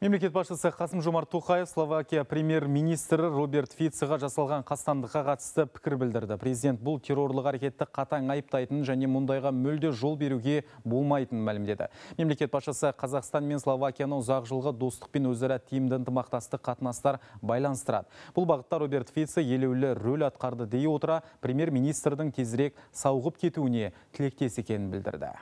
Мемлекет басшысы Қасым Жомарт Тоқаев Словакия премьер-министрі Роберт Фицеға жасалған қастандыққа қатысты пікір білдірді. Президент бұл террорлық әрекетті қатаң айыптайтынын және мұндайға мүлде жол беруге болмайтынын мәлімдеді. Мемлекет басшысы Қазақстан мен Словакияны ұзақ жылғы достық пен өзара тиімді ынтымақтастық қатынастар байланыстырады. Бұл бағытта Роберт Фице елеулі рөл атқарды дей отыра премьер-министрдің тезірек сауғып кетуіне тілектес екенін білдірді.